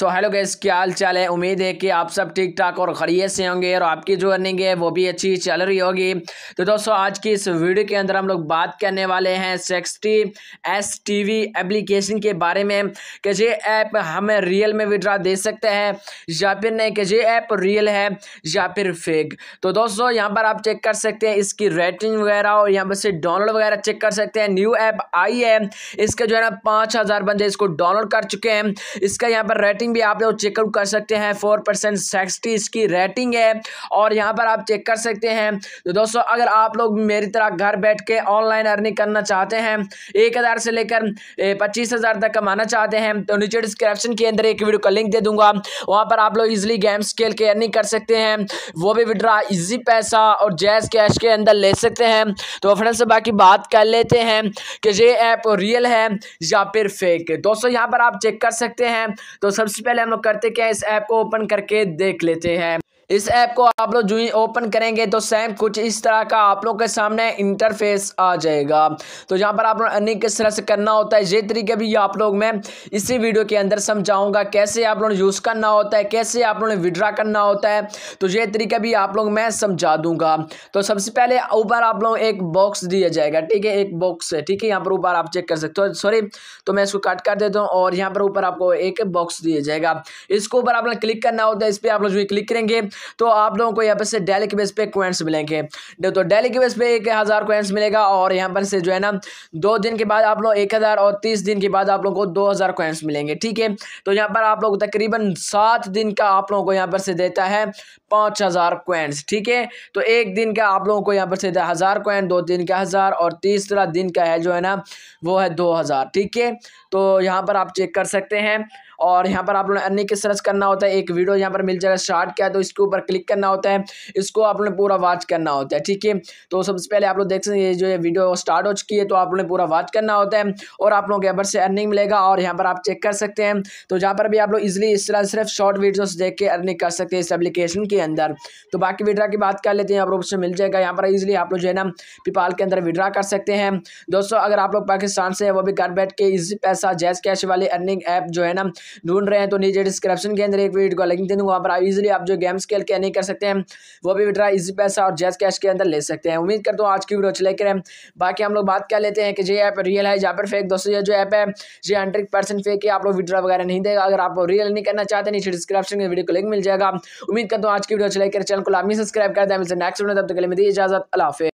so hello guys क्या हाल चाल है उम्मीद है कि आप सब ठीक ठाक और खरीत से होंगे और आपकी जो अर्निंग है वो भी अच्छी चल रही होगी तो दोस्तों आज की इस वीडियो के अंदर हम लोग बात करने वाले हैं सेक्सटी एस टी वी एप्लीकेशन के बारे में कि ये ऐप हमें रियल में विड्रा दे सकते हैं या फिर नहीं कि ये ऐप रियल है या फिर फेक तो दोस्तों यहाँ पर आप चेक कर सकते हैं इसकी रेटिंग वगैरह और यहाँ पर से डाउनलोड वगैरह चेक कर सकते हैं न्यू ऐप आई है इसके जो है ना पाँच बंदे इसको डाउनलोड कर चुके हैं इसका यहाँ पर रेटिंग रेटिंग भी आप लोग चेकआउट कर सकते हैं फोर परसेंट सेक्सटी इसकी रेटिंग है और यहाँ पर आप चेक कर सकते हैं तो दोस्तों अगर आप लोग मेरी तरह घर बैठ के ऑनलाइन अर्निंग करना चाहते हैं एक हज़ार से लेकर पच्चीस हज़ार तक कमाना चाहते हैं तो नीचे डिस्क्रिप्शन के अंदर एक वीडियो का लिंक दे दूंगा वहाँ पर आप लोग ईजिली गेम स्केल के अर्निंग कर सकते हैं वो भी विड्रा ईजी पैसा और जैज कैश के अंदर ले सकते हैं तो फ्रेंड से बाकी बात कर लेते हैं कि ये ऐप रियल है या फिर फेक दोस्तों यहाँ पर आप चेक कर सकते हैं तो सबसे सबसे पहले हम लोग करते क्या इस ऐप को ओपन करके देख लेते हैं इस ऐप को आप लोग जो ही ओपन करेंगे तो सेम कुछ इस तरह का आप लोग के सामने इंटरफेस आ जाएगा तो यहाँ पर आप लोग अनेक किस तरह से करना होता है ये तरीके भी आप लोग मैं इसी वीडियो के अंदर समझाऊंगा कैसे आप लोगों ने यूज़ करना होता है कैसे आप लोगों ने विड्रा करना होता है तो ये तरीका भी आप लोग मैं समझा दूंगा तो सबसे पहले ऊपर आप लोग एक बॉक्स दिया जाएगा ठीक है एक बॉक्स है ठीक है यहाँ पर ऊपर आप चेक कर सकते हो सॉरी तो मैं इसको कट कर देता हूँ और यहाँ पर ऊपर आपको एक बॉक्स दिया जाएगा इसको ऊपर आप लोग क्लिक करना होता है इस पर आप लोग जो क्लिक करेंगे तो आप लोगों को यहाँ पर से डेली के बेस पे क्वेंट्स मिलेंगे तो डेली के बेस पे एक हज़ार क्वेंट्स मिलेगा और यहाँ पर से जो है ना दो दिन के बाद आप लोग एक हज़ार और तीस दिन के बाद आप लोगों को दो हज़ार क्वेंट्स मिलेंगे ठीक है तो यहाँ पर आप लोग तकरीबन सात दिन का आप लोगों को यहाँ पर से देता है पाँच हज़ार क्वेंट्स ठीक है तो एक दिन का आप लोगों को यहाँ पर से हज़ार क्वेंट दो दिन का हज़ार और तीसरा दिन का है जो है ना वो है दो हज़ार ठीक है तो यहाँ पर आप चेक कर सकते हैं और यहाँ पर आप लोगों ने अन्य के सर्च करना होता है एक वीडियो यहाँ पर मिल जाएगा स्टार्ट किया है तो इसके ऊपर क्लिक करना होता है इसको आप लोगों ने पूरा वॉच करना होता है ठीक है तो सबसे पहले आप लोग देख सकते हैं जो ये वीडियो स्टार्ट हो चुकी है तो आप लोगों ने पूरा वॉच करना होता है और आप लोगों को यहाँ से अर्निंग मिलेगा और यहाँ पर आप चेक कर सकते हैं तो जहाँ पर भी आप लोग इजिली इस तरह सिर्फ शॉर्ट वीडियोज़ देख के अर्निंग कर सकते हैं इस एप्लीकेशन के अंदर तो बाकी विड्रा की बात कर लेते हैं आप लोग उससे मिल जाएगा यहाँ पर ईज़िली आप लोग जो है ना पिपाल के अंदर विड्रा कर सकते हैं दोस्तों अगर आप लोग पाकिस्तान से वो भी घर बैठ के इजी पैसे साथ जैस कैश वाले अर्निंग ऐप जो है ना ढूंढ रहे हैं तो नीचे डिस्क्रिप्शन के अंदर एक वीडियो का लिंक दे दूँगा वहाँ पर आप इजिली आप जो गेम स्केल के अर्निंग कर सकते हैं वो भी विड्रा इजी पैसा और जैस कैश के अंदर ले सकते हैं उम्मीद करता हूँ आज की वीडियो अच्छी लेकर बाकी हम लोग बात कर लेते हैं कि ये ऐप रियल है जहाँ पर फेक दोस्तों ये जो ऐप है ये हंड्रेड परसेंट फेक है आप लोग विड्रा वगैरह नहीं देगा अगर आप रियल नहीं करना चाहते नीचे डिस्क्रिप्शन के वीडियो को लिंक मिल जाएगा उम्मीद करता हूँ आज की वीडियो अच्छी लेकर चैनल को लामी सब्सक्राइब कर दें मिलते नेक्स्ट वीडियो तब तक के लिए मेरी इजाजत अलाफे